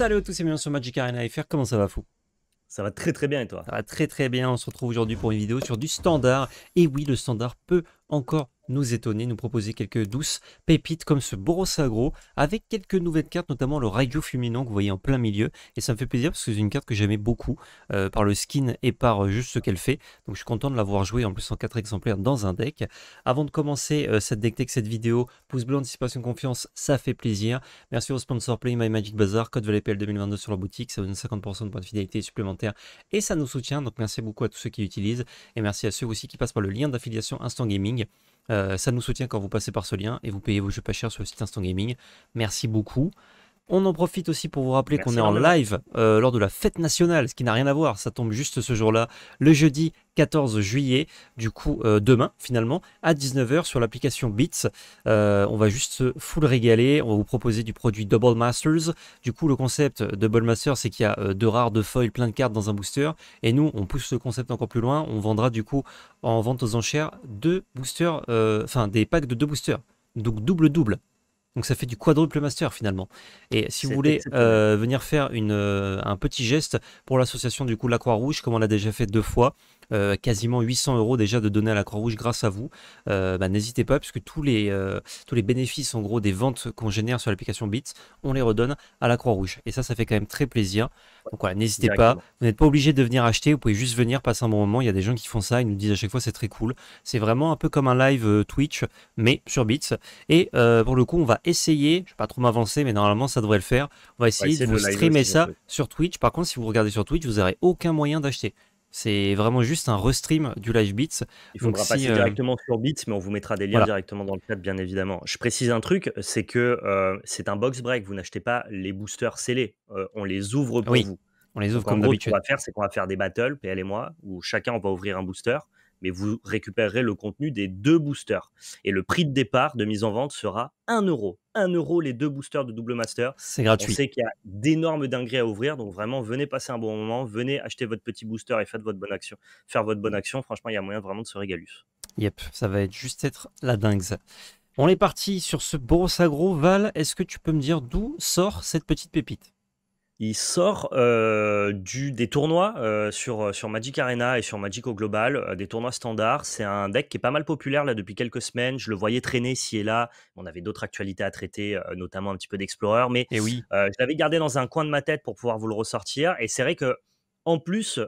Salut à tous et bienvenue sur Magic Arena FR, comment ça va fou ça va très très bien et toi Ça va très très bien, on se retrouve aujourd'hui pour une vidéo sur du standard. Et oui, le standard peut encore nous étonner, nous proposer quelques douces pépites comme ce Borosagro avec quelques nouvelles cartes, notamment le Radio Fuminon que vous voyez en plein milieu. Et ça me fait plaisir parce que c'est une carte que j'aimais beaucoup euh, par le skin et par euh, juste ce qu'elle fait. Donc je suis content de l'avoir joué en plus en 4 exemplaires dans un deck. Avant de commencer euh, cette deck tech, cette vidéo, pouce bleu, anticipation, confiance, ça fait plaisir. Merci au sponsor Play My Magic Bazaar, code VLPL 2022 sur la boutique, ça vous donne 50% de points de fidélité supplémentaires et ça nous soutient. Donc merci beaucoup à tous ceux qui l'utilisent et merci à ceux aussi qui passent par le lien d'affiliation Instant Gaming euh, ça nous soutient quand vous passez par ce lien et vous payez vos jeux pas chers sur le site Instant Gaming. Merci beaucoup. On en profite aussi pour vous rappeler qu'on est en live euh, lors de la fête nationale, ce qui n'a rien à voir, ça tombe juste ce jour-là, le jeudi 14 juillet, du coup euh, demain finalement, à 19h sur l'application Beats. Euh, on va juste se full régaler, on va vous proposer du produit Double Masters. Du coup le concept Double Masters c'est qu'il y a de rares, de foils, plein de cartes dans un booster. Et nous on pousse ce concept encore plus loin, on vendra du coup en vente aux enchères deux boosters, enfin des packs de deux boosters. Donc double double donc ça fait du quadruple master finalement. Et si vous voulez euh, venir faire une, euh, un petit geste pour l'association du coup la Croix-Rouge, comme on l'a déjà fait deux fois, euh, quasiment 800 euros déjà de donner à la Croix-Rouge grâce à vous. Euh, bah, n'hésitez pas, puisque tous les, euh, tous les bénéfices en gros des ventes qu'on génère sur l'application Bits, on les redonne à la Croix-Rouge. Et ça, ça fait quand même très plaisir. Donc voilà, n'hésitez pas. Vous n'êtes pas obligé de venir acheter, vous pouvez juste venir passer un bon moment. Il y a des gens qui font ça, ils nous disent à chaque fois c'est très cool. C'est vraiment un peu comme un live Twitch, mais sur Bits. Et pour le coup, on va essayer, je ne vais pas trop m'avancer, mais normalement ça devrait le faire. On va essayer, de vous streamer ça sur Twitch. Par contre, si vous regardez sur Twitch, vous n'aurez aucun moyen d'acheter. C'est vraiment juste un restream du live Beats. Il faudra passer euh, directement sur Beats, mais on vous mettra des liens directement dans le chat, bien évidemment. Je précise un truc, c'est que euh, c'est un box break. Vous n'achetez pas les boosters scellés. Euh, on les ouvre pour vous. On les ouvre comme d'habitude. Ce qu'on va faire, c'est qu'on va faire des battles, PL et moi, où chacun on va ouvrir un booster mais vous récupérerez le contenu des deux boosters. Et le prix de départ de mise en vente sera 1 euro. 1 euro les deux boosters de Double Master. C'est gratuit. On sait qu'il y a d'énormes dingueries à ouvrir, donc vraiment, venez passer un bon moment, venez acheter votre petit booster et faites votre bonne action. faire votre bonne action. Franchement, il y a moyen vraiment de se régaler. Yep, ça va être juste être la dingue. On est parti sur ce gros Val, est-ce que tu peux me dire d'où sort cette petite pépite il sort euh, des tournois euh, sur, euh, sur Magic Arena et sur Magic au global, des tournois standards. C'est un deck qui est pas mal populaire là depuis quelques semaines. Je le voyais traîner ci et là. On avait d'autres actualités à traiter, notamment un petit peu d'Explorer, mais eh oui. je l'avais gardé dans un coin de ma tête pour pouvoir vous le ressortir. Et c'est vrai que en plus,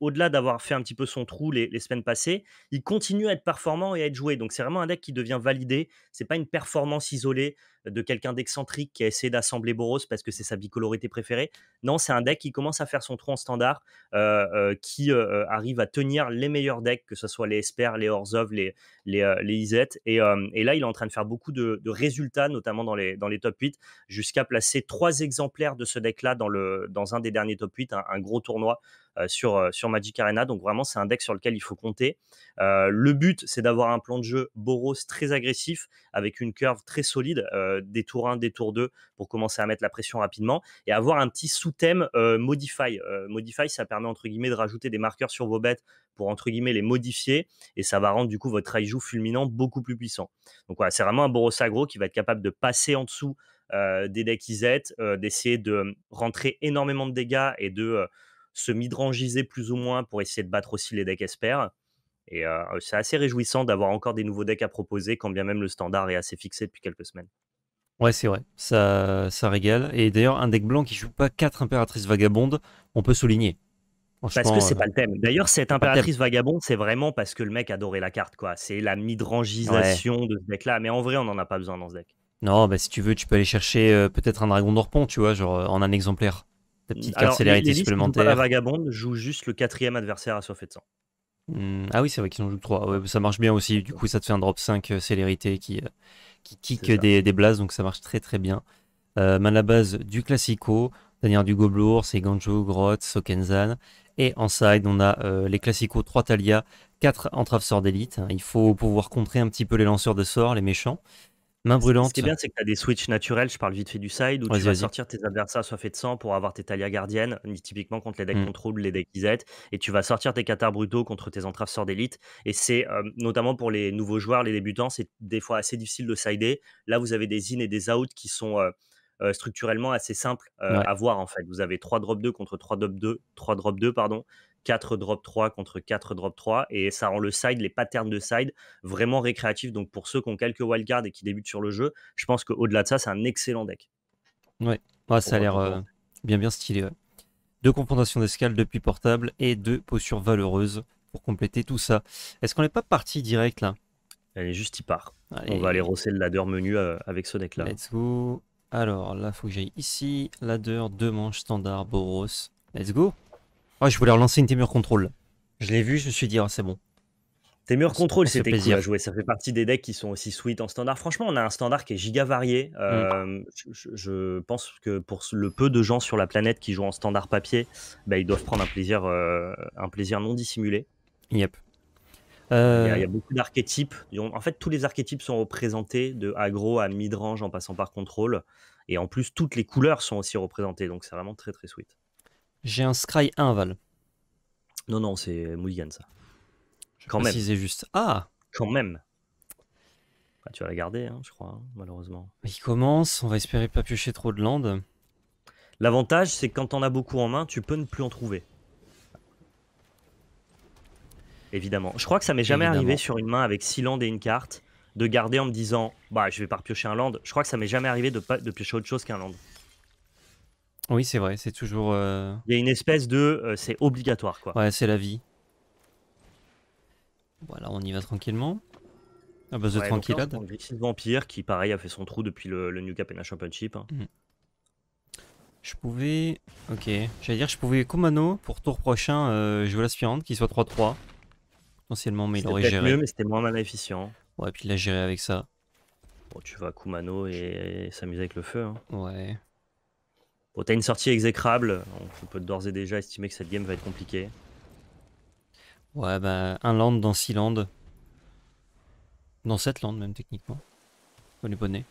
au-delà d'avoir fait un petit peu son trou les, semaines passées, il continue à être performant et à être joué. Donc c'est vraiment un deck qui devient validé. Ce n'est pas une performance isolée de quelqu'un d'excentrique qui a essayé d'assembler Boros parce que c'est sa bicolorité préférée. Non, c'est un deck qui commence à faire son trou en standard, euh, euh, qui euh, arrive à tenir les meilleurs decks, que ce soit les Esper, les Orzov, les, les, les Et, là, il est en train de faire beaucoup de, résultats, notamment dans les, dans les top 8, jusqu'à placer trois exemplaires de ce deck-là dans, dans un des derniers top 8, un gros tournoi euh, sur, euh, sur Magic Arena. Donc vraiment, c'est un deck sur lequel il faut compter. Euh, le but, c'est d'avoir un plan de jeu Boros très agressif, avec une curve très solide, des tours 1, des tours 2, pour commencer à mettre la pression rapidement, et avoir un petit sous-thème Modify. modify, ça permet entre guillemets de rajouter des marqueurs sur vos bêtes pour entre guillemets les modifier et ça va rendre du coup votre Aijou fulminant beaucoup plus puissant. Donc voilà, c'est vraiment un Boros aggro qui va être capable de passer en dessous des decks IZ, d'essayer de rentrer énormément de dégâts et de se midrangiser plus ou moins pour essayer de battre aussi les decks experts. Et euh, c'est assez réjouissant d'avoir encore des nouveaux decks à proposer, quand bien même le standard est assez fixé depuis quelques semaines. Ouais, c'est vrai, ça, ça régale. Et d'ailleurs, un deck blanc qui joue pas 4 impératrices vagabondes, on peut souligner. Parce que c'est pas le thème. D'ailleurs, cette impératrice vagabonde, c'est vraiment parce que le mec adorait la carte, quoi. C'est la midrangisation de ce deck-là. Mais en vrai, on n'en a pas besoin dans ce deck. Non, bah si tu veux, tu peux aller chercher euh, peut-être un dragon d'orpon, tu vois, genre euh, en un exemplaire petite mmh, carte célérité supplémentaire. la vagabonde joue juste le quatrième adversaire à et de sang. Mmh, ah oui, c'est vrai qu'ils en jouent 3. ça marche bien aussi. Du coup, ça te fait un drop 5 euh, célérité qui, euh, qui kick des, des blazes, donc ça marche très très bien. Euh, main la base du Classico, cest du goblour, c'est Ganjo, Grotte, Sokenzan. Et en side, on a euh, les Classico 3 Talia, 4 entraves sorts d'élite. Il faut pouvoir contrer un petit peu les lanceurs de sorts, les méchants. Main brûlante. Ce qui est bien, c'est que tu as des switches naturels. Je parle vite fait du side où tu vas, sortir tes adversaires soit fait de sang pour avoir tes Talia gardiennes, typiquement contre les decks qu'on mmh. contrôle, les decks Izette, et tu vas sortir tes Qatar brutaux contre tes entraves sort d'élite. Et c'est euh, notamment pour les nouveaux joueurs, les débutants, c'est des fois assez difficile de sider. Là, vous avez des in et des out qui sont. Euh, euh, structurellement assez simples à voir en fait. Vous avez 3 drop 2 contre 3 drop 2, 3 drop 2 pardon. 4 drop 3 contre 4 drop 3 et ça rend le side, les patterns de side vraiment récréatifs. Donc pour ceux qui ont quelques wildcards et qui débutent sur le jeu, je pense qu'au-delà de ça, c'est un excellent deck. Ouais, ah, ça a l'air euh, bien bien stylé. Deux confrontations d'escale depuis portable et deux postures valeureuses pour compléter tout ça. Est-ce qu'on n'est pas parti direct là Allez, juste y part. On va aller rosser le ladder menu euh, avec ce deck là. Let's go. Alors là, faut que j'aille ici. Ladder, deux manches standard, Boros. Let's go. Ah, je voulais relancer une Témur Control. Je l'ai vu, je me suis dit, ah, c'est bon. Témur Control, c'était cool à jouer. Ça fait partie des decks qui sont aussi sweet en standard. Franchement, on a un standard qui est giga varié. Euh, je, pense que pour le peu de gens sur la planète qui jouent en standard papier, bah, ils doivent prendre un plaisir, euh, un plaisir non dissimulé. Yep. Il, y a, euh, beaucoup d'archétypes. En fait, tous les archétypes sont représentés de aggro à mid-range en passant par contrôle. Et en plus, toutes les couleurs sont aussi représentées. Donc, c'est vraiment très, très sweet. J'ai un Scry Val. Non, non, c'est Mulligan, ça. Quand même. juste. Ah Quand même. Ah, tu vas la garder, hein, je crois, hein, malheureusement. Il commence, on va espérer pas piocher trop de land. L'avantage, c'est que quand t'en as beaucoup en main, tu peux ne plus en trouver. Évidemment. Je crois que ça m'est jamais arrivé sur une main avec 6 landes et une carte de garder en me disant bah je vais pas piocher un land. Je crois que ça m'est jamais arrivé de, de piocher autre chose qu'un land. Oui, c'est vrai, c'est toujours. Euh il y a une espèce de euh, c'est obligatoire quoi. Ouais, c'est la vie. Voilà, on y va tranquillement. À base de tranquille Vampire qui pareil a fait son trou depuis le, New Capena Championship. Hein. Mm. Je pouvais. Ok. J'allais dire, je pouvais Kumano pour tour prochain euh, jouer l'aspirante qui soit 3-3. Potentiellement, mais il aurait géré. mieux mais c'était moins mal efficient. Ouais, puis il l'a géré avec ça. Bon, tu vas Koumano Kumano et, s'amuser avec le feu. Hein. Ouais. Bon, t'as une sortie exécrable. On peut d'ores et déjà estimer que cette game va être compliquée. Ouais, bah, un land dans six lands. Dans sept lands, même techniquement. On les bonnet.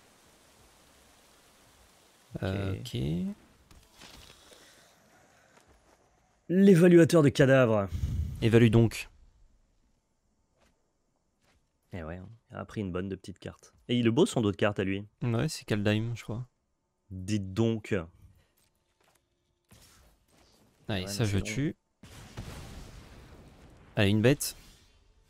Ok. L'évaluateur de cadavres. Évalue donc. Et eh ouais, hein. il a pris une bonne de petites cartes. Et il le beau son d'autres cartes à lui. Ouais, c'est Kaldheim, je crois. Dites donc. Allez, ça je tue. Allez, une bête.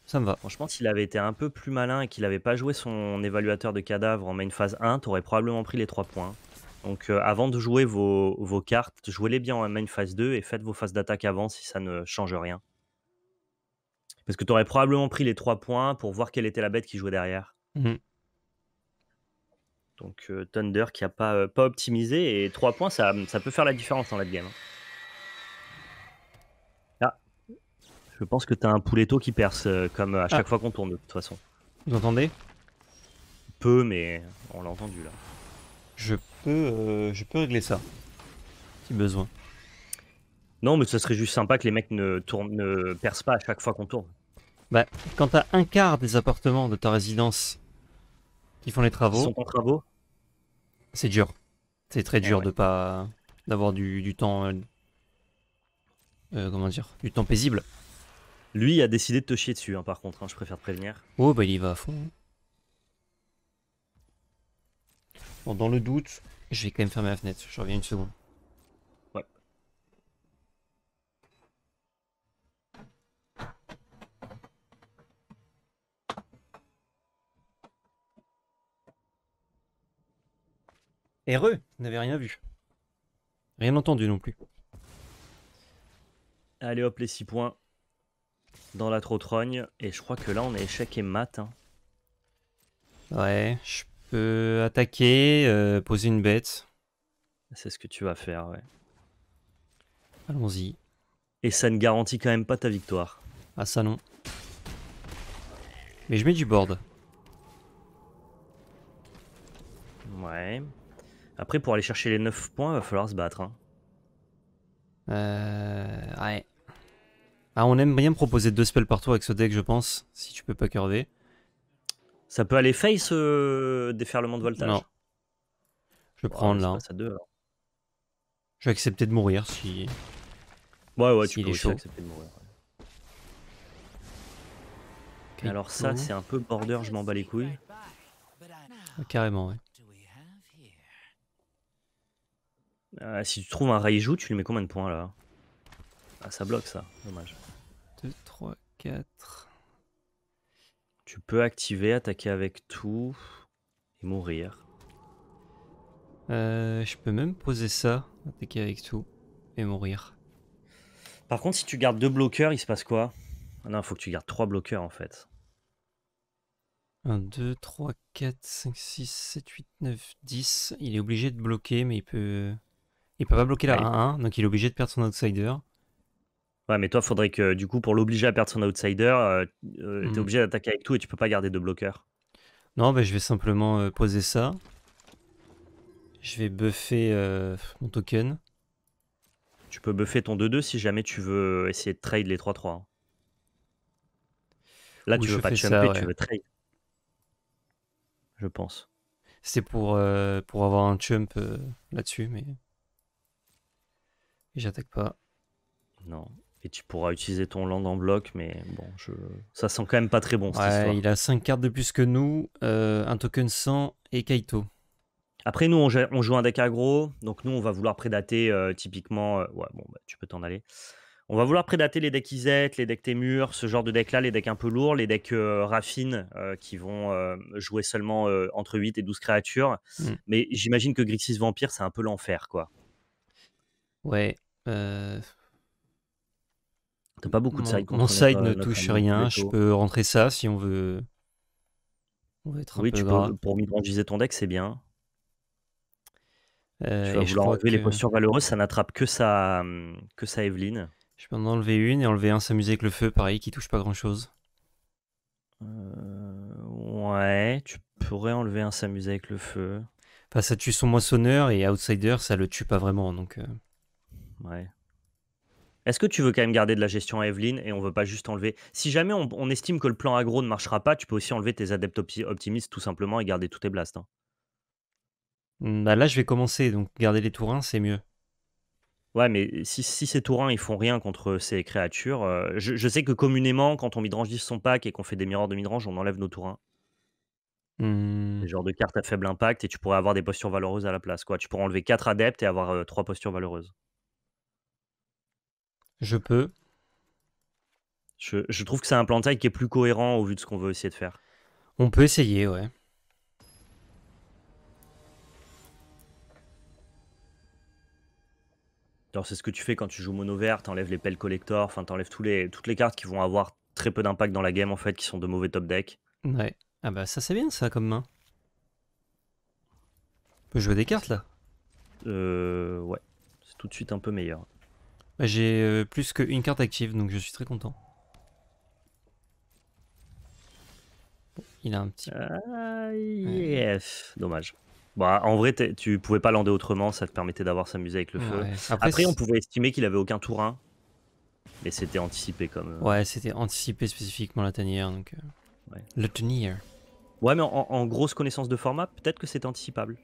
Ça me va. Franchement, s'il avait été un peu plus malin et qu'il n'avait pas joué son évaluateur de cadavre en main phase 1, t'aurais probablement pris les 3 points. Donc euh, avant de jouer vos, cartes, jouez-les bien en main phase 2 et faites vos phases d'attaque avant si ça ne change rien. Parce que t'aurais probablement pris les 3 points pour voir quelle était la bête qui jouait derrière. Mhm. Donc euh, Thunder qui n'a pas, euh, pas optimisé et 3 points, ça, ça peut faire la différence dans la game. Hein. Je pense que t'as un pouletto qui perce, euh, comme à chaque ah. fois qu'on tourne de toute façon. Vous entendez Peu, mais on l'a entendu là. Je peux, euh, je peux régler ça. Si besoin. Non, mais ce serait juste sympa que les mecs ne, tournent, ne percent pas à chaque fois qu'on tourne. Bah, quand t'as un quart des appartements de ta résidence qui font les travaux, sont travaux c'est dur. C'est très eh dur de pas d'avoir du, temps. Euh, comment dire Du temps paisible. Lui a décidé de te chier dessus, hein, par contre, hein, je préfère te prévenir. Oh, bah il y va à fond. Bon, dans le doute, je vais quand même fermer la fenêtre, je reviens une seconde. Ouais. Heureux, n'avait rien vu. Rien entendu non plus. Allez hop, les 6 points dans la trotrogne. Et je crois que là, on est échec et mat. Hein. Ouais, je peux attaquer, euh, poser une bête. C'est ce que tu vas faire, ouais. Allons-y. Et ça ne garantit quand même pas ta victoire. Ah ça non. Mais je mets du board. Ouais. Après, pour aller chercher les 9 points, va falloir se battre. Hein. Euh... Ouais. Ah, on aime bien proposer deux spells par tour avec ce deck, je pense, si tu peux pas curver. Ça peut aller face ce euh, déferlement de voltage Non. Je vais là. Je vais accepter de mourir si. Ouais, ouais, tu peux accepter de mourir. alors, ça, c'est un peu border, je m'en bats les couilles. Ah, carrément, ouais. Euh, si tu trouves un Raiju, tu lui mets combien de points là Ah, ça bloque ça, dommage. 2, 3, 4. Tu peux activer, attaquer avec tout et mourir. Euh, je peux même poser ça, attaquer avec tout et mourir. Par contre, si tu gardes deux bloqueurs, il se passe quoi ah Non, il faut que tu gardes trois bloqueurs en fait. 1, 2, 3, 4, 5, 6, 7, 8, 9, 10. Il est obligé de bloquer, mais il peut. Il peut pas bloquer la 1-1, donc il est obligé de perdre son outsider. Ouais, mais toi, faudrait que du coup, pour l'obliger à perdre son outsider, euh, euh mmh. obligé d'attaquer avec tout et tu peux pas garder de bloqueurs Non, mais bah, je vais simplement euh, poser ça. Je vais buffer euh, mon token. Tu peux buffer ton 2-2 si jamais tu veux essayer de trade les 3-3. Hein. Là, tu veux pas tu veux trade. Je pense. C'est pour, pour avoir un chump là-dessus, mais. J'attaque pas. Non. Et tu pourras utiliser ton land en bloc, mais bon, je... ça sent quand même pas très bon. Cette il a 5 cartes de plus que nous, euh, un token 100 et Kaito. Après, nous, on, joue un deck aggro, donc nous, on va vouloir prédater euh, typiquement. Euh, ouais, bon, bah, tu peux t'en aller. On va vouloir prédater les decks Izet, les decks Témur, ce genre de deck-là, les decks un peu lourds, les decks raffines qui vont jouer seulement entre 8 et 12 créatures. Hmm. Mais j'imagine que Grixis Vampire, c'est un peu l'enfer, quoi. Ouais. T'as pas beaucoup de side. Mon side ne touche rien. Je peux rentrer ça si on veut. On va être oui, tu peux, pour mid viser ton deck, c'est bien. Euh, tu vouloir enlever les potions valeureuses, ça n'attrape que ça hum, que ça Evelyne. Je peux en enlever une et enlever un, s'amuser avec le feu, pareil, qui touche pas grand chose. Euh, ouais, tu pourrais enlever un, s'amuser avec le feu. Enfin, ça tue son moissonneur et Outsider, ça le tue pas vraiment, donc. Euh. Ouais. Est-ce que tu veux quand même garder de la gestion à Evelyn et on ne veut pas juste enlever Si jamais on, estime que le plan agro ne marchera pas, tu peux aussi enlever tes adeptes optimistes tout simplement et garder tous tes blasts. Hein. Mmh, bah là, je vais commencer, donc garder les tourins, c'est mieux. Ouais, mais si, ces Tourins, ils font rien contre ces créatures, euh, je, sais que communément, quand on midrange son pack et qu'on fait des miroirs de midrange, on enlève nos Tourins. Genre mmh. Genre de carte à faible impact et tu pourrais avoir des postures valeureuses à la place. quoi. Tu pourrais enlever 4 adeptes et avoir 3 euh, postures valeureuses. Je peux. Je, trouve que c'est un plan de taille qui est plus cohérent au vu de ce qu'on veut essayer de faire. On peut essayer, ouais. Alors c'est ce que tu fais quand tu joues mono vert, t'enlèves les pelles collector, enfin t'enlèves tous les, toutes les cartes qui vont avoir très peu d'impact dans la game en fait, qui sont de mauvais top deck. Ouais. Ah bah ça c'est bien ça comme main. On peut jouer des cartes là. Euh ouais. C'est tout de suite un peu meilleur. Bah, j'ai euh, plus qu'une carte active, donc je suis très content. il a un petit... Ah, Dommage. Bah, en vrai, tu pouvais pas lander autrement, ça te permettait d'avoir s'amuser avec le feu. Après, on pouvait estimer qu'il avait aucun tour 1, mais c'était anticipé comme. Euh, ouais, c'était anticipé spécifiquement la tanière. Donc... Euh, ouais. Le tenir Ouais, mais en, grosse connaissance de format, peut-être que c'était anticipable.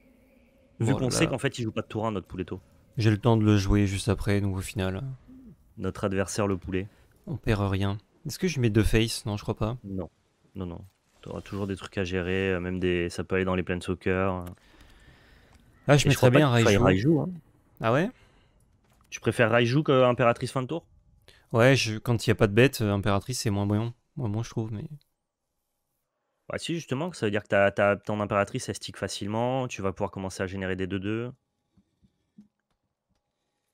Vu qu'on sait qu'en fait, il joue pas de tour 1, notre Pouletto. J'ai le temps de le jouer juste après, donc au final. Euh, Notre adversaire, le poulet. On perd rien. Est-ce que je mets deux face Non, je crois pas. Non, non, non. Tu auras toujours des trucs à gérer, euh, même des... ça peut aller dans les plaines soccer. Euh. Ah, je mettrais bien Raiju. Hein. Ah ouais Tu préfères Raiju qu'Impératrice fin de tour Ouais, je... quand il n'y a pas de bête, Impératrice c'est moins bon. Moins moi je trouve, mais. voici bah, si, justement, ça veut dire que t'as ton Impératrice, elle stick facilement, tu vas pouvoir commencer à générer des 2-2.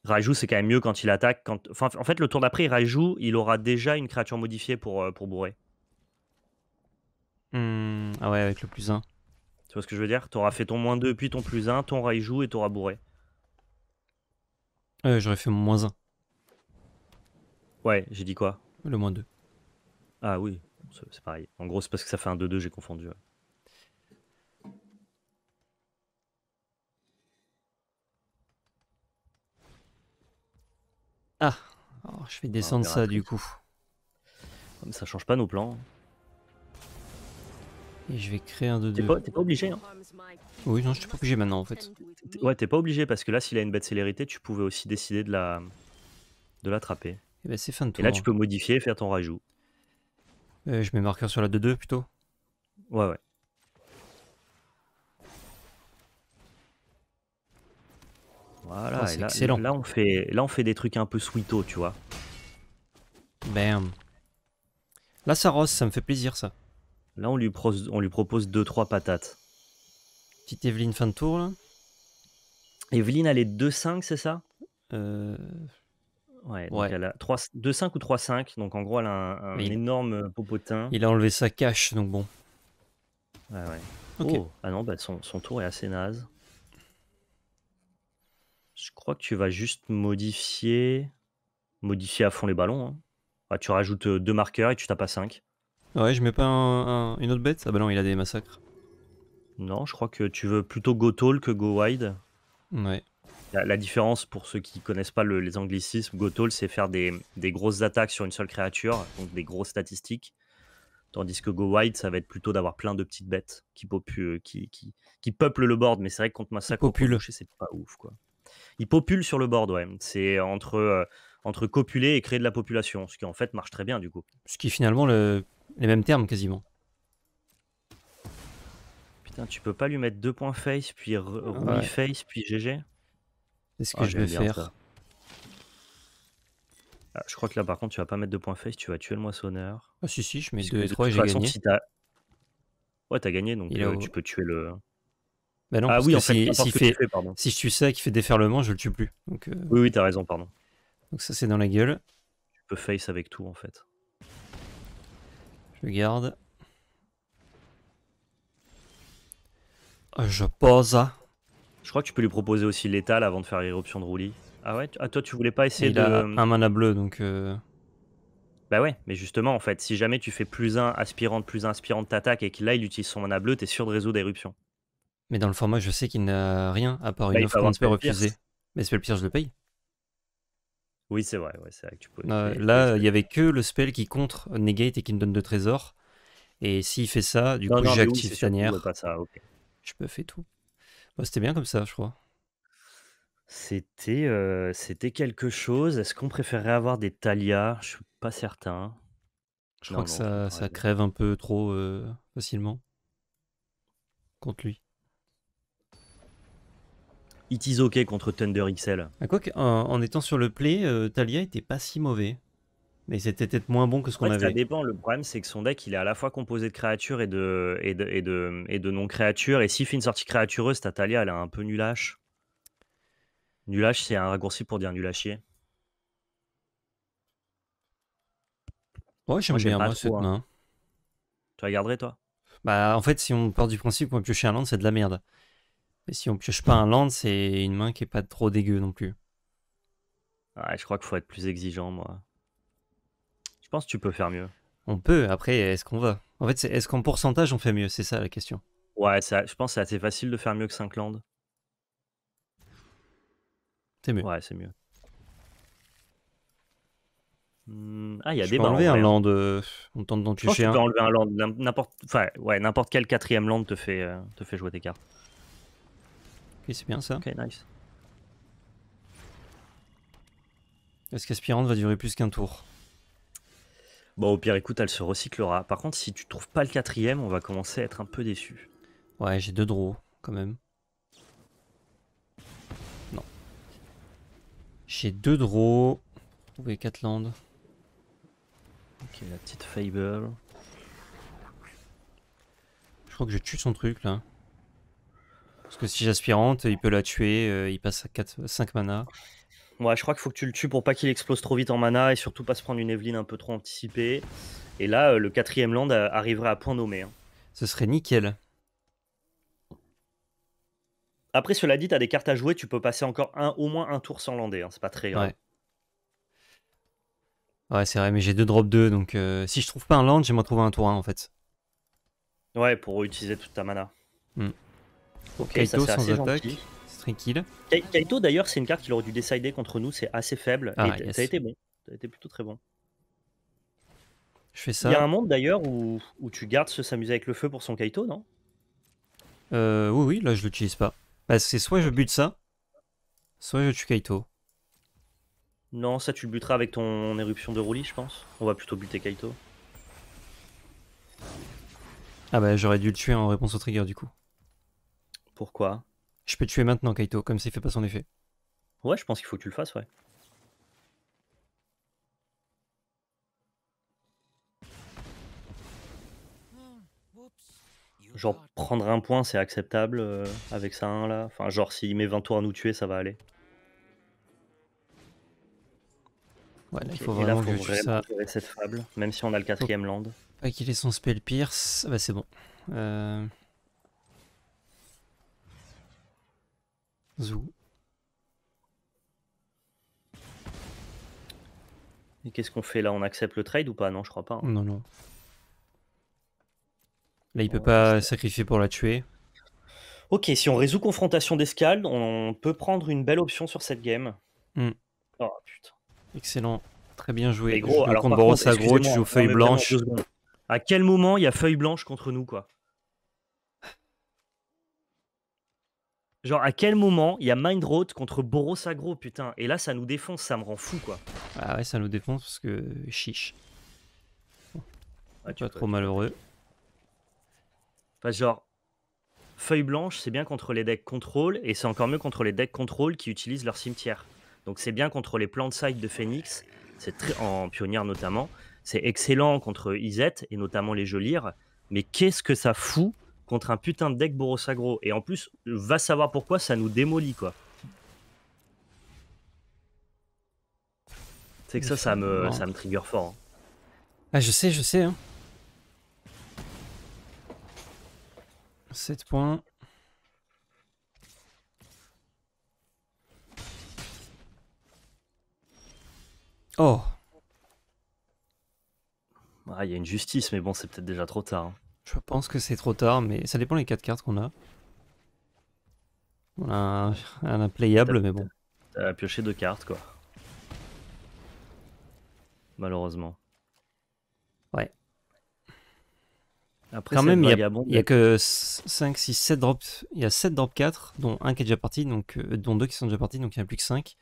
Raiju, c'est quand même mieux quand il attaque. Quand... Enfin, en fait, le tour d'après, Raiju, il aura déjà une créature modifiée pour, euh, pour bourrer. Hmm, ah ouais, avec le plus 1. Tu vois ce que je veux dire T'auras fait ton moins 2, puis ton plus 1, ton Raiju et t'auras bourré. Euh, J'aurais fait mon moins 1. Ouais, j'ai dit quoi Le moins 2. Ah oui, c'est pareil. En gros, c'est parce que ça fait un 2-2, j'ai confondu. Ah. Oh, je vais descendre ah, ça du coup. ça change pas nos plans. Et je vais créer un 2-2. T'es pas, obligé. Hein. Oui, non, je suis pas obligé maintenant en fait. Ouais, t'es pas obligé parce que là, s'il a une bête célérité, tu pouvais aussi décider de la de l'attraper. Et eh bah, ben, c'est fin de tour. Et là, tu hein. peux modifier et faire ton rajout. Euh, je mets marqueur sur la 2-2 plutôt. Ouais, ouais. Voilà, oh, c'est là, Là on, fait, là, on fait des trucs un peu sweeto, tu vois. Bam. Là, ça rose, ça me fait plaisir, ça. Là, on lui, on lui propose 2-3 patates. Petite Evelyne fin de tour, là. Evelyne, elle est 2-5, c'est ça euh, Ouais, donc elle a 2-5 ou 3-5, donc en gros, elle a un, énorme euh, popotin. Il a enlevé sa cache, donc bon. Ouais, ouais. Oh, ah non, bah, son tour est assez naze. Je crois que tu vas juste modifier, modifier à fond les ballons. Hein. Ah, tu rajoutes euh, deux marqueurs et tu tapes à 5. Ah ouais, je mets pas une autre bête Ah bah non, il a des massacres. Non, je crois que tu veux plutôt go tall que go wide. Ouais. La, différence pour ceux qui connaissent pas les anglicismes, go tall, c'est faire des, grosses attaques sur une seule créature, donc des grosses statistiques. Tandis que go wide, ça va être plutôt d'avoir plein de petites bêtes qui, euh, peuplent le board. Mais c'est vrai que contre Massacre, c'est pas ouf. quoi il popule sur le board, ouais. C'est entre, euh, entre copuler et créer de la population, ce qui en fait marche très bien du coup. Ce qui est finalement le... les mêmes termes quasiment. Putain, tu peux pas lui mettre deux points face, puis ah, face, puis GG C'est ce que ah, je vais faire. Ah, je crois que là par contre tu vas pas mettre deux points face, tu vas tuer le moissonneur. Ah si si, je mets deux. et 3 et j'ai gagné. as... Ouais, t'as gagné, donc euh, tu peux tuer le... Bah non, ah oui, si, je tue ça fait déferlement, je le tue plus. Donc, euh, Oui, oui, t'as raison, pardon. Donc ça, c'est dans la gueule. Tu peux face avec tout, en fait. Je garde. Ah, je pose. Je crois que tu peux lui proposer aussi l'étal avant de faire l'éruption de roulis. Ah ouais ah, Toi, tu voulais pas essayer de... un mana bleu, donc... Euh, bah ouais, mais justement, en fait, si jamais tu fais plus un aspirante, plus un aspirante, t'attaques et que là, il utilise son mana bleu, t'es sûr de réseau d'éruption mais dans le format, je sais qu'il n'a rien à part bah, une offre qu'on peut refuser. Mais pierce, je le paye. Oui, c'est vrai, que tu peux. Euh, là, il n'y avait que le spell qui contre negate et qui me donne de trésors. Et s'il fait ça, du coup, j'active tanière. Je peux faire tout. Bah, c'était bien comme ça, je crois. C'était, euh, c'était quelque chose. Est-ce qu'on préférerait avoir des Talia Je suis pas certain. Je crois que ça, ça crève un peu trop euh, facilement contre lui. It is OK contre Thunder XL. À ah, quoi en, étant sur le play, euh, Talia était pas si mauvais. Mais c'était peut-être moins bon que ce qu'on avait. Ça dépend. Le problème, c'est que son deck, il est à la fois composé de créatures et de, et de, et de, et de non-créatures. Et s'il fait une sortie créatureuse, ta Talia, elle est un peu nulâche. Nulâche, c'est un raccourci pour dire chier. Ouais, j'aime bien, hein. Tu regarderais, toi Bah, en fait, si on part du principe qu'on piocher un land, c'est de la merde. Mais si on pioche pas un land, c'est une main qui est pas trop dégueu non plus. Ouais, je crois qu'il faut être plus exigeant, moi. Je pense que tu peux faire mieux. On peut, après, est-ce qu'on va En fait, est-ce qu'en pourcentage, on fait mieux C'est ça la question. Ouais, ça, je pense que c'est assez facile de faire mieux que 5 lands. C'est mieux. Ouais, c'est mieux. Hmm, ah, il y a euh, je des peux enlever un land. on tente d'en piocher un. Tu peux enlever un land. N'importe enfin, ouais, quel quatrième land te fait, euh, te fait jouer tes cartes. Ok, c'est bien ça. Ok, nice. Est-ce qu'aspirante va durer plus qu'un tour Bon, au pire, écoute, elle se recyclera. Par contre, si tu trouves pas le quatrième, on va commencer à être un peu déçu. Ouais, j'ai deux draws, quand même. Non. J'ai deux draws. Où est Catland Ok, la petite Fable. Je crois que je tue son truc, là. Parce que si j'aspirante, il peut la tuer, euh, il passe à 4, 5 mana. Ouais, je crois qu'il faut que tu le tues pour pas qu'il explose trop vite en mana et surtout pas se prendre une Eveline un peu trop anticipée. Et là, euh, le quatrième land euh, arriverait à point nommé. Hein. Ce serait nickel. Après, cela dit, t'as des cartes à jouer, tu peux passer encore un, au moins un tour sans lander. Hein. c'est pas très grave. Ouais. c'est vrai, mais j'ai deux drop 2, donc si je trouve pas un land, j'aimerais trouver un tour 1 en fait. Ouais, pour utiliser toute ta mana. Hmm. Ok, Kaito ça, sans assez attaque. Tranquille. Kaito d'ailleurs c'est une carte qu'il aurait dû décider contre nous, c'est assez faible. ça ah, a été bon, ça a été plutôt très bon. Je fais ça. Il y a un monde d'ailleurs où, tu gardes ce s'amuser avec le feu pour son Kaito, non euh, Oui, oui, là je l'utilise pas. Bah, c'est soit je bute ça, soit je tue Kaito. Non, ça tu le buteras avec ton éruption de roulis, je pense. On va plutôt buter Kaito. Ah bah j'aurais dû le tuer en réponse au trigger du coup. Pourquoi Je peux tuer maintenant, Kaito, comme s'il fait pas son effet. Ouais, je pense qu'il faut que tu le fasses, ouais. Genre prendre un point c'est acceptable euh, avec ça hein, là. Enfin genre s'il met 20 tours à nous tuer ça va aller. Ouais, il faut vraiment que je ça. cette fable, même si on a le quatrième land. Pas qu'il ait son spell pierce, bah c'est bon. Euh... Zou. Et qu'est-ce qu'on fait là On accepte le trade ou pas Non, je crois pas. Hein. Non, non. Là, il peut pas sacrifier pour la tuer. Ok, si on résout confrontation d'escalade, on peut prendre une belle option sur cette game. Hmm. Oh putain. Excellent. Très bien joué. contre Boros agro, tu joues feuille blanche. À quel moment il y a feuille blanche contre nous, quoi Genre, à quel moment il y a Mindroth contre Boros Agro, putain Et là, ça nous défonce, ça me rend fou, quoi. Ah ouais, ça nous défonce parce que chiche. tu pas trop malheureux. Enfin, genre, feuille blanche, c'est bien contre les decks contrôle, et c'est encore mieux contre les decks contrôle qui utilisent leur cimetière. Donc, c'est bien contre les plans de side de Phoenix, c'est en pionnière notamment. C'est excellent contre Izet et notamment les Jolires. Mais qu'est-ce que ça fout contre un putain de deck Borosagro. Et en plus, va savoir pourquoi ça nous démolit, quoi. C'est que ça, ça me, me trigger fort. Hein. Ah, je sais, je sais. 7 hein. points. Oh. Ah, il y a une justice, mais bon, c'est peut-être déjà trop tard. Hein. Je pense que c'est trop tard, mais ça dépend les 4 cartes qu'on a. On a un, playable mais bon. T'as pioché 2 cartes, quoi. Malheureusement. Ouais. Après, Quand même, il n'y a, a que 5, 6, 7 drops. Il y a 7 drops 4, dont un qui est déjà parti, donc, euh, dont 2 qui sont déjà partis, donc il n'y en a plus que 5. Et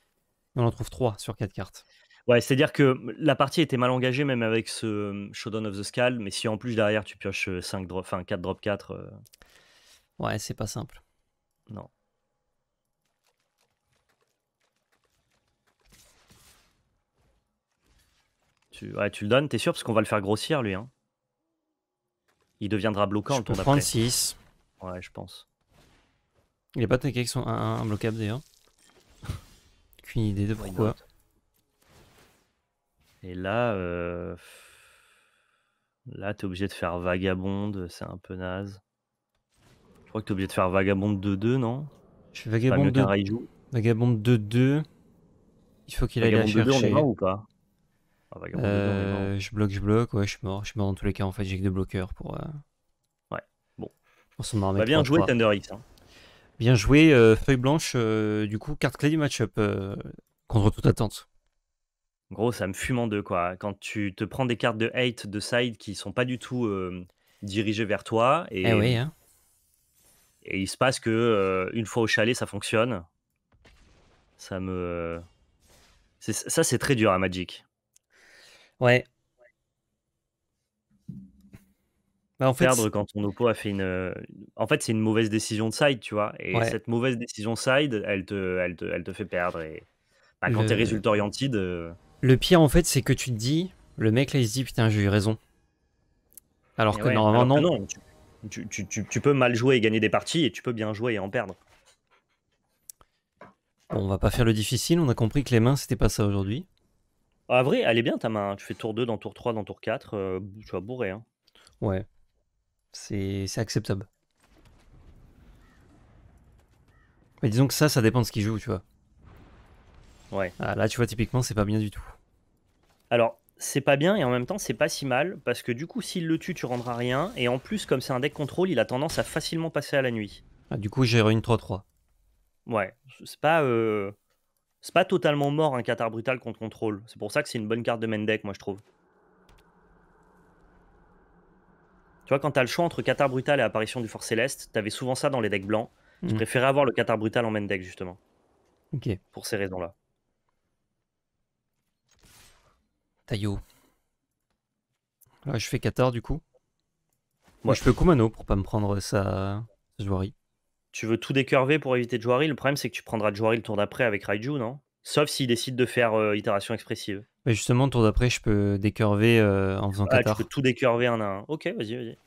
on en trouve 3 sur 4 cartes. Ouais, c'est-à-dire que la partie était mal engagée même avec ce Showdown of the scale, mais si en plus derrière tu pioches 5 drop, 4 drop 4, Ouais, c'est pas simple. non. Tu, ouais, tu le donnes, t'es sûr parce qu'on va le faire grossir lui. Hein. Il deviendra bloquant le tour d'après. 36. Ouais, je pense. Il est pas tanké avec son un bloquable d'ailleurs. Aucune idée de pourquoi. Et là, là, t'es obligé de faire vagabonde, c'est un peu naze. Je crois que t'es obligé de faire vagabonde 2-2, non Je suis vagabonde 2 2 Vagabonde 2 Il faut qu'il aille la chercher. on ou pas ah, euh, Je bloque, je bloque, ouais, je suis mort. Je suis mort dans tous les cas, en fait, j'ai que deux bloqueurs pour. Euh, ouais, bon. On s'en bah, bien joué, Thunder Hein. Bien joué, euh, feuille blanche, du coup, carte clé du match-up, contre toute attente gros, ça me fume en deux, quoi. Quand tu te prends des cartes de hate de side qui sont pas du tout dirigées vers toi, et, eh oui, hein. et il se passe que une fois au chalet, ça fonctionne. Ça me. Ça, c'est très dur à Magic. Ouais. Bah, en Perdre quand ton oppo a fait une. En fait, c'est une mauvaise décision de side, tu vois. Et cette mauvaise décision side, elle te, elle te, elle te fait perdre. Et... Bah, quand t'es résultat orienté, le pire, en fait, c'est que tu te dis, le mec là, il se dit, putain, j'ai eu raison. Alors que normalement, non. non tu, peux mal jouer et gagner des parties, et tu peux bien jouer et en perdre. Bon, on va pas faire le difficile, on a compris que les mains, c'était pas ça aujourd'hui. Ah, vrai, elle est bien ta main. Tu fais tour 2, dans tour 3, dans tour 4. Euh, tu vas bourrer. Hein. Ouais. C'est acceptable. Mais disons que ça, ça dépend de ce qu'il joue, tu vois. Ouais. Ah, là, tu vois, typiquement, c'est pas bien du tout. Alors, c'est pas bien et en même temps, c'est pas si mal parce que du coup, s'il le tue, tu rendras rien. Et en plus, comme c'est un deck contrôle, il a tendance à facilement passer à la nuit. Ah, du coup, j'ai une 3-3. Ouais, c'est pas. Euh, c'est pas totalement mort un Qatar brutal contre contrôle. C'est pour ça que c'est une bonne carte de main deck, moi je trouve. Tu vois, quand t'as le choix entre Qatar brutal et apparition du Fort Céleste, t'avais souvent ça dans les decks blancs. Je mhm. préférais avoir le Qatar brutal en main deck, justement. Ok. Pour ces raisons-là. Taillot. Là, ah, je fais Qatar du coup. Moi, je fais Kumano pour pas me prendre sa, sa Tu veux tout décurver pour éviter de Joari. Le problème, c'est que tu prendras de Joari le tour d'après avec Raiju, non Sauf s'il décide de faire euh, itération expressive. Mais justement, le tour d'après, je peux décurver euh, en faisant ah, peux tout décurver en un. Ok, vas-y, vas-y.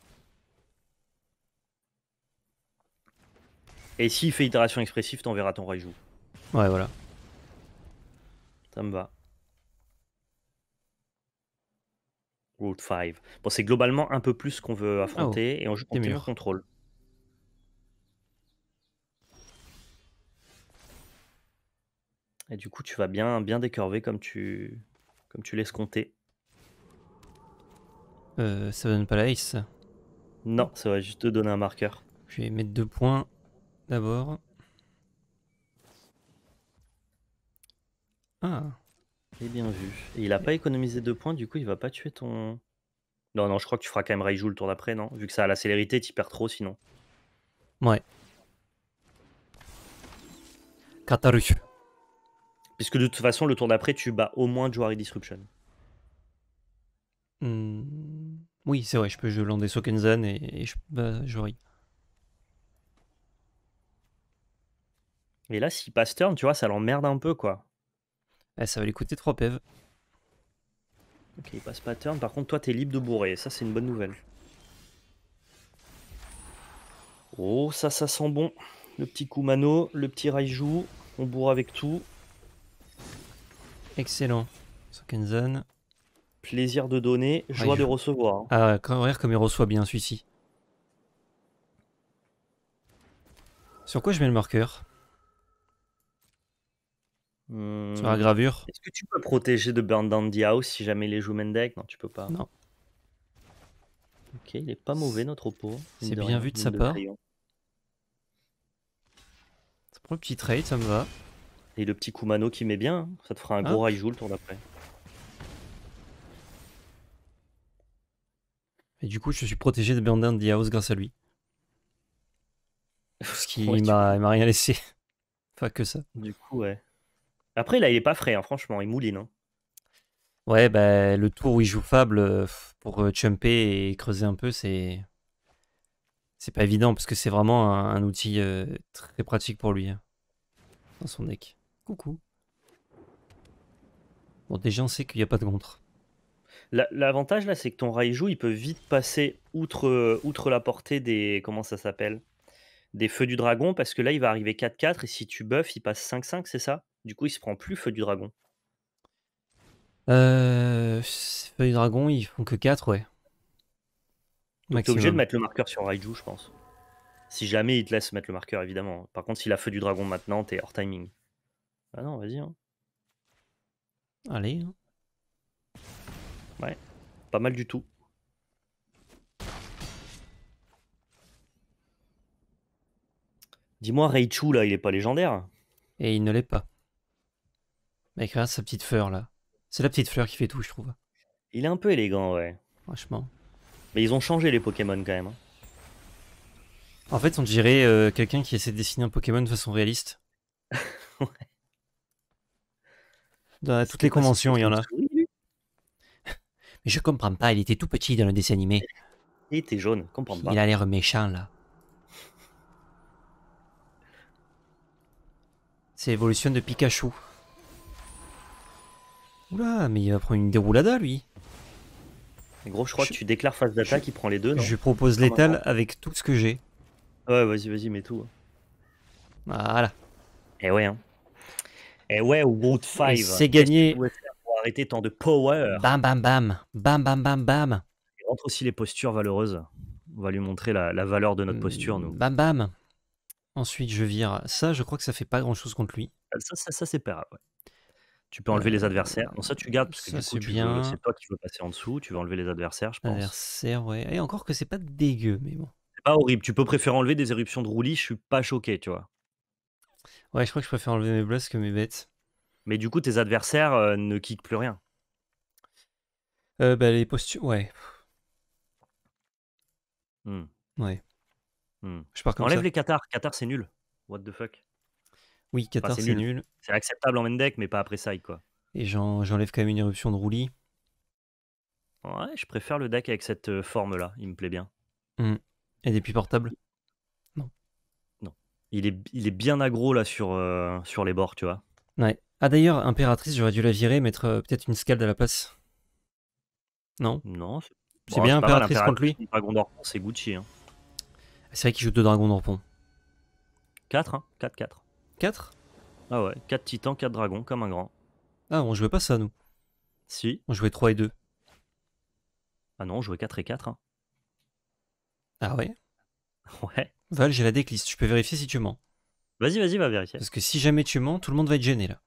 Et s'il fait itération expressive, t'enverras ton Raiju. Ouais, voilà. Ça me va. Route 5. Bon, c'est globalement un peu plus qu'on veut oh, affronter et on joue contre contrôle. Et du coup, tu vas bien, bien décurver comme tu, comme tu laisses compter. Euh, ça donne pas la Non, ça va juste te donner un marqueur. Je vais mettre deux points d'abord. Ah et bien vu. Et il a pas économisé deux points, du coup, il va pas tuer ton. Non, non, je crois que tu feras quand même Raiju le tour d'après, non Vu que ça a la célérité, tu perds trop sinon. Ouais. Kataru. Puisque de toute façon, le tour d'après, tu bats au moins Juari Disruption. Hmm. Oui, c'est vrai, je peux jouer des Sokenzan et, je bats Et là, si passe turn, tu vois, ça l'emmerde un peu, quoi. Eh, ça va lui coûter 3 pèves. Ok, il passe pas turn. Par contre, toi, t'es libre de bourrer. Ça, c'est une bonne nouvelle. Oh, ça, ça sent bon. Le petit kumano, le petit raiju. On bourre avec tout. Excellent. Plaisir de donner, joie de recevoir. Ah, quand regarde comme il reçoit bien celui-ci. Sur quoi je mets le marqueur Mmh. Sur la gravure. Est-ce que tu peux protéger de Burn Down the House si jamais les joue Mendek Non, tu peux pas. Non. Ok, il est pas mauvais notre oppo. C'est bien vu de sa part. Ça prend le petit trade, ça me va. Et le petit Kumano qui met bien, hein. ça te fera un gros ah. Raiju le tour d'après. Et du coup, je suis protégé de Burn Down the House grâce à lui. Parce qu'il m'a rien laissé. Enfin, que ça. Du coup, ouais. Après, là, il est pas frais, hein, franchement, il mouline. Hein. Ouais, bah, le tour où il joue Fable euh, pour euh, chumper et creuser un peu, c'est. C'est pas évident parce que c'est vraiment un, outil euh, très pratique pour lui. Hein, dans son deck. Coucou. Bon, déjà, on sait qu'il n'y a pas de contre. L'avantage là, c'est que ton Raiju, il peut vite passer outre, outre la portée des. Comment ça s'appelle Des feux du dragon, parce que là, il va arriver 4-4, et si tu buffs, il passe 5-5, c'est ça du coup, il se prend plus Feu du Dragon. Euh, Feu du Dragon, ils font que 4, ouais. Donc, t'es obligé de mettre le marqueur sur Raiju, je pense. Si jamais il te laisse mettre le marqueur, évidemment. Par contre, s'il a Feu du Dragon maintenant, t'es hors timing. Ah non, vas-y. Hein. Allez. Hein. Ouais, pas mal du tout. Dis-moi, Raichu, là, il est pas légendaire Et il ne l'est pas. Mais regarde sa petite fleur là. C'est la petite fleur qui fait tout, je trouve. Il est un peu élégant, ouais. Franchement. Mais ils ont changé les Pokémon quand même. Hein. En fait, on dirait euh, quelqu'un qui essaie de dessiner un Pokémon de façon réaliste. Ouais. Dans toutes les conventions, il y en a. Mais je comprends pas, il était tout petit dans le dessin animé. Il était jaune, comprends pas. Il a l'air méchant là. C'est l'évolution de Pikachu. Oula, mais il va prendre une déroulada lui. gros, je crois que tu déclares face d'attaque, il prend les deux. Non je propose l'étal avec tout ce que j'ai. Ouais, vas-y, vas-y, mets tout. Voilà. Eh ouais, hein. Eh ouais, 5. C'est gagné. Pour arrêter tant de power. Bam, bam, bam. Bam, bam, bam, bam. Il rentre aussi les postures valeureuses. On va lui montrer la, valeur de notre euh, posture, nous. Bam, bam. Ensuite, je vire. Ça, je crois que ça fait pas grand chose contre lui. Ça, ça, ça c'est pas grave. Tu peux enlever les adversaires. Non, ça, tu gardes parce que c'est, bien. c'est toi qui veux passer en dessous. Tu vas enlever les adversaires, je pense. Adversaires, ouais. Et encore que c'est pas dégueu, mais bon. C'est pas horrible. Tu peux préférer enlever des éruptions de roulis. Je suis pas choqué, tu vois. Ouais, je crois que je préfère enlever mes blesses que mes bêtes. Mais du coup, tes adversaires euh, ne kickent plus rien. Euh, bah, les postures, ouais. Hmm. Ouais. Hmm. Je Enlève les Qatars. Qatar, c'est nul. What the fuck. Oui, c'est nul. C'est acceptable en main deck, mais pas après ça quoi. Et j'enlève quand même une éruption de roulis. Ouais, je préfère le deck avec cette euh, forme-là. Il me plaît bien. Hum. Et des puits portables Non. Non. Il est, il est bien aggro, là, sur, euh, sur les bords, tu vois. Ouais. Ah, d'ailleurs, Impératrice, j'aurais dû la virer, mettre euh, peut-être une Scald à la place. Non Non. C'est bien Impératrice contre lui. Dragon d'Orpon, c'est Gucci. Hein. C'est vrai qu'il joue deux dragons d'Orpon. 4, hein 4-4. 4 Ah ouais, 4 titans, 4 dragons, comme un grand. Ah, on jouait pas ça, nous Si. On jouait 3 et 2. Ah non, on jouait 4 et 4. Hein. Ah ouais Ouais. Val, j'ai la décliste. Je peux vérifier si tu mens. Vas-y, vas-y, va vérifier. Parce que si jamais tu mens, tout le monde va être gêné là.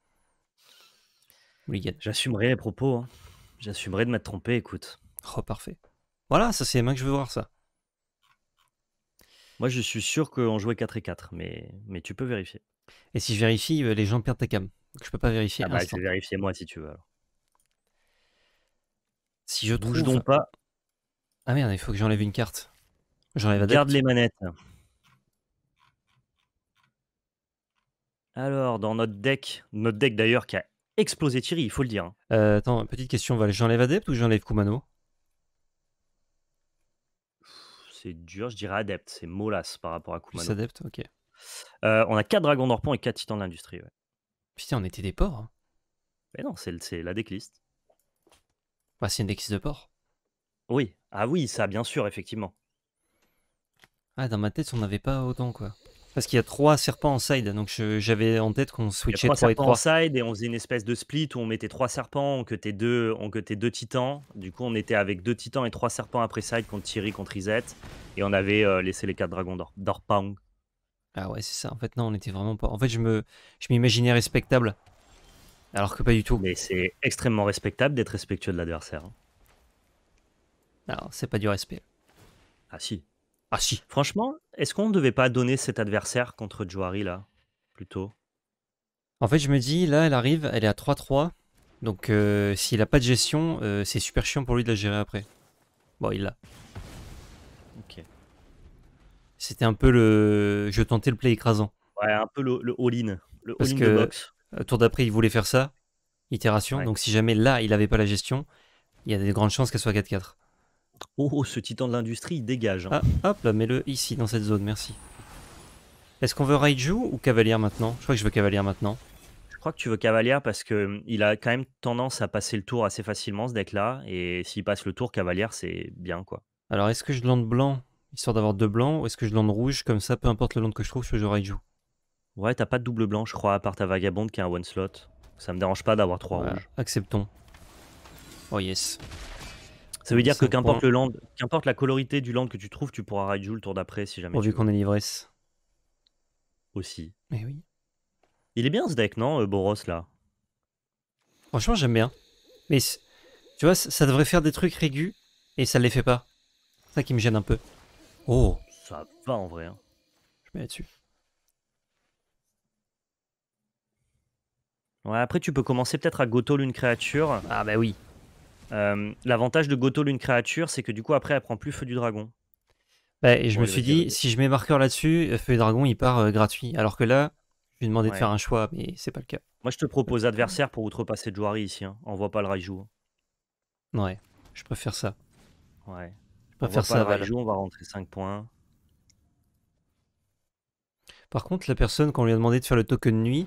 J'assumerai les propos. Hein. J'assumerai de m'être trompé, écoute. Oh, parfait. Voilà, ça c'est les que je veux voir ça. Moi, je suis sûr qu'on jouait 4 et 4, mais, mais tu peux vérifier. Et si je vérifie, euh, les gens perdent ta cam. je peux pas vérifier. Ah bah, je vérifier moi si tu veux. Si je trouve. donc pas. Ah merde, il faut que j'enlève une carte. J'enlève Garde les manettes. Alors, dans notre deck, notre deck d'ailleurs qui a explosé Thierry, il faut le dire. Hein. Euh, attends, petite question, j'enlève Adept ou j'enlève Kumano C'est dur, je dirais Adept, c'est molasse par rapport à Kumano. C'est Adept, ok. Euh, on a 4 dragons d'Orpon et 4 titans de l'industrie. Putain, on était des porcs. Hein. Mais non, c'est la décliste bah, c'est une décliste de porcs. Oui. Ah oui, ça, bien sûr, effectivement. Ah, dans ma tête, on n'avait pas autant, quoi. Parce qu'il y a 3 serpents en side, donc j'avais en tête qu'on switchait 3, 3 et serpents en side et on faisait une espèce de split où on mettait 3 serpents, on cutait 2, titans. Du coup, on était avec 2 titans et 3 serpents après side contre Thierry, contre Rizet. Et on avait euh, laissé les 4 dragons d'Orpang. Ah ouais, c'est ça. En fait, non, on était vraiment pas. En fait, je me, je m'imaginais respectable, alors que pas du tout. Mais c'est extrêmement respectable d'être respectueux de l'adversaire. Hein. Alors, c'est pas du respect. Ah si. Ah si. Franchement, est-ce qu'on devait pas donner cet adversaire contre Johari là, plutôt En fait, je me dis, là, elle arrive, elle est à 3-3. Donc, euh, s'il a pas de gestion, euh, c'est super chiant pour lui de la gérer après. Bon, il l'a. Ok. C'était un peu le. Je tentais le play écrasant. Ouais, un peu le, all-in. Le all-in de box. Euh, tour d'après, il voulait faire ça, itération. Donc si jamais là, il n'avait pas la gestion, il y a des grandes chances qu'elle soit 4-4. Oh, ce titan de l'industrie, il dégage. Hein. Ah, hop, là, mets-le ici, dans cette zone, merci. Est-ce qu'on veut Raiju ou Cavalière maintenant Je crois que je veux Cavalière maintenant. Je crois que tu veux Cavalière parce que hum, il a quand même tendance à passer le tour assez facilement, ce deck-là. Et s'il passe le tour, Cavalière, c'est bien, quoi. Alors, est-ce que je lande blanc Histoire d'avoir deux blancs, ou est-ce que je lande rouge Comme ça, peu importe le land que je trouve, je joue. joue Ouais, t'as pas de double blanc, je crois, à part ta vagabonde qui a un one slot. Ça me dérange pas d'avoir trois rouges. Acceptons. Oh yes. Ça veut euh, dire que qu'importe le land, qu'importe la colorité du land que tu trouves, tu pourras Raiju le tour d'après si jamais. Vu qu'on est l'ivresse. Aussi. Mais oui. Il est bien ce deck, non, euh, Boros là Franchement, j'aime bien. Mais tu vois, ça devrait faire des trucs régus et ça ne les fait pas. C'est ça qui me gêne un peu. Oh Ça va en vrai. Hein. Je mets là-dessus. Ouais, après, tu peux commencer peut-être à goto l'une créature. Ah bah oui. Euh, l'avantage de goto l'une créature, c'est que du coup, après, elle prend plus Feu du Dragon. Bah, et je me suis dit, si je mets marqueur là-dessus, euh, Feu du Dragon, il part euh, gratuit. Alors que là, je lui ai de faire un choix, mais c'est pas le cas. Moi, je te propose adversaire pour outrepasser Jouari ici. on hein. voit pas le Raiju. Hein. Ouais, je préfère ça. Ouais faire ça. on va rentrer 5 points. Par contre, la personne, quand on lui a demandé de faire le token nuit,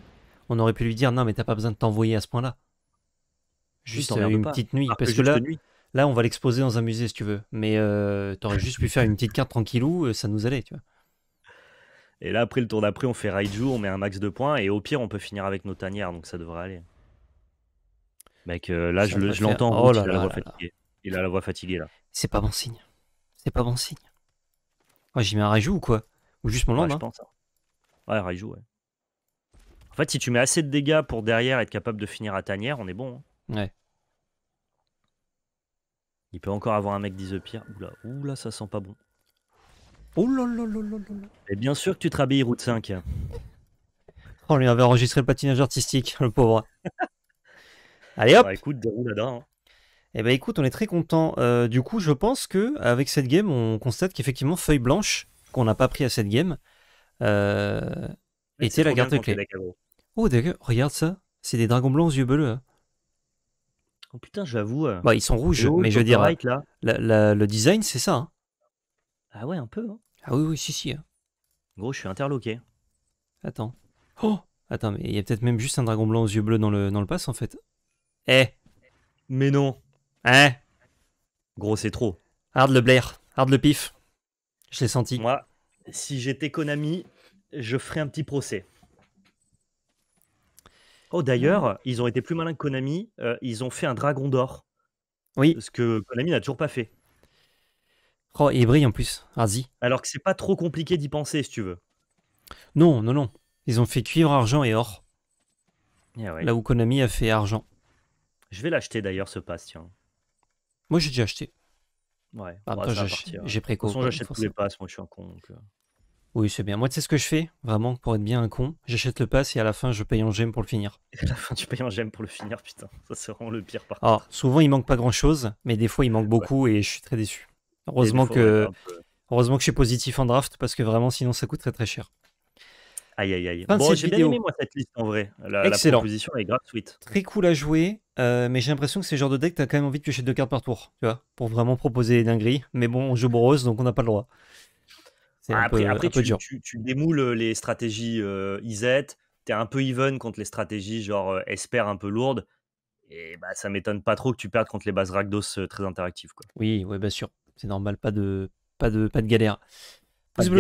on aurait pu lui dire non, mais t'as pas besoin de t'envoyer à ce point-là. Juste une petite nuit. parce que là, on va l'exposer dans un musée si tu veux. Mais euh, t'aurais juste pu faire une petite carte tranquillou, euh, ça nous allait, tu vois. Et là, après le tour d'après, on fait Raiju, on met un max de points, et au pire, on peut finir avec nos tanières, donc ça devrait aller. Mec, euh, là, je l'entends, oh il, il a la voix fatiguée, là. C'est pas bon signe. C'est pas bon signe. Ouais, J'y mets un Raiju ou quoi Ou juste mon land hein. Hein. ouais, Ouais, Raiju, ouais. En fait, si tu mets assez de dégâts pour derrière être capable de finir à tanière, on est bon. Hein. Ouais. Il peut encore avoir un mec d'Isepire. Oula, oula, ça sent pas bon. Oh là Et bien sûr que tu te rhabilles route 5. Oh, on lui avait enregistré le patinage artistique, le pauvre. Allez hop bah, écoute, déroule là-dedans. Eh ben écoute, on est très content. Euh, du coup, je pense que avec cette game, on constate qu'effectivement feuille blanche qu'on n'a pas pris à cette game euh, était la carte clé. Oh d'accord, regarde ça, c'est des dragons blancs aux yeux bleus. Hein. Oh putain, j'avoue. Euh, bah, ils sont rouges, mais je veux dire, le design, c'est ça. Hein. Ah ouais, un peu. Hein. Ah oui, oui, si, si. Gros, je suis interloqué. Attends. Oh Attends, mais il y a peut-être même juste un dragon blanc aux yeux bleus dans le, dans le pass en fait. Eh Mais non Hein Gros, c'est trop. Hard le blair, hard le pif. Je l'ai senti. Moi, si j'étais Konami, je ferais un petit procès. Oh, d'ailleurs, ils ont été plus malins que Konami. Euh, ils ont fait un dragon d'or. Oui. Ce que Konami n'a toujours pas fait. Oh, et il brille en plus. Vas-y. Alors que c'est pas trop compliqué d'y penser, si tu veux. Non, non, non. Ils ont fait cuivre, argent et or. Eh Là où Konami a fait argent. Je vais l'acheter d'ailleurs, ce pass, tiens. Moi, j'ai déjà acheté. Ouais, ah, j'ai pris De j'achète tous les passes, moi je suis un con. Euh. Oui, c'est bien. Moi, tu sais ce que je fais, vraiment, pour être bien un con. J'achète le pass et à la fin, je paye en gemme pour le finir. Et à la fin, tu payes en gemme pour le finir, putain. Ça, c'est vraiment le pire par contre. Alors, souvent, il manque pas grand chose, mais des fois, il manque beaucoup et je suis très déçu. Heureusement que... Heureusement que je suis positif en draft parce que vraiment, sinon, ça coûte très très cher. Aïe, aïe, aïe. j'ai bien aimé moi cette liste en vrai. La, la proposition est Très cool à jouer, euh, mais j'ai l'impression que c'est le genre de deck, tu as quand même envie de piocher deux cartes par tour, tu vois, pour vraiment proposer des dingueries. Mais bon, je joue donc on n'a pas le droit. après, tu, démoules euh, les stratégies euh, Iset, tu t'es un peu even contre les stratégies genre Esper un peu lourdes. Et bah, ça m'étonne pas trop que tu perdes contre les bases Rakdos très interactives. Quoi. Oui, bien sûr. C'est normal, pas de, pas de, pas de galère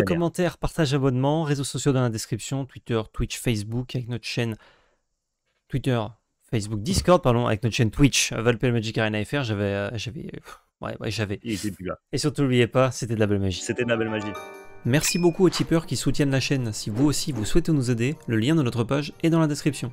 commentaire, partage, abonnement, réseaux sociaux dans la description, Twitter, Twitch, Facebook, avec notre chaîne Twitter, Facebook, Discord, pardon, avec notre chaîne Twitch, Valpel Magic Arena FR. J'avais. Euh, j'avais ouais, ouais j'avais. Et surtout, n'oubliez pas, c'était de la belle magie. C'était de la belle magie. Merci beaucoup aux tipeurs qui soutiennent la chaîne. Si vous aussi vous souhaitez nous aider, le lien de notre page est dans la description.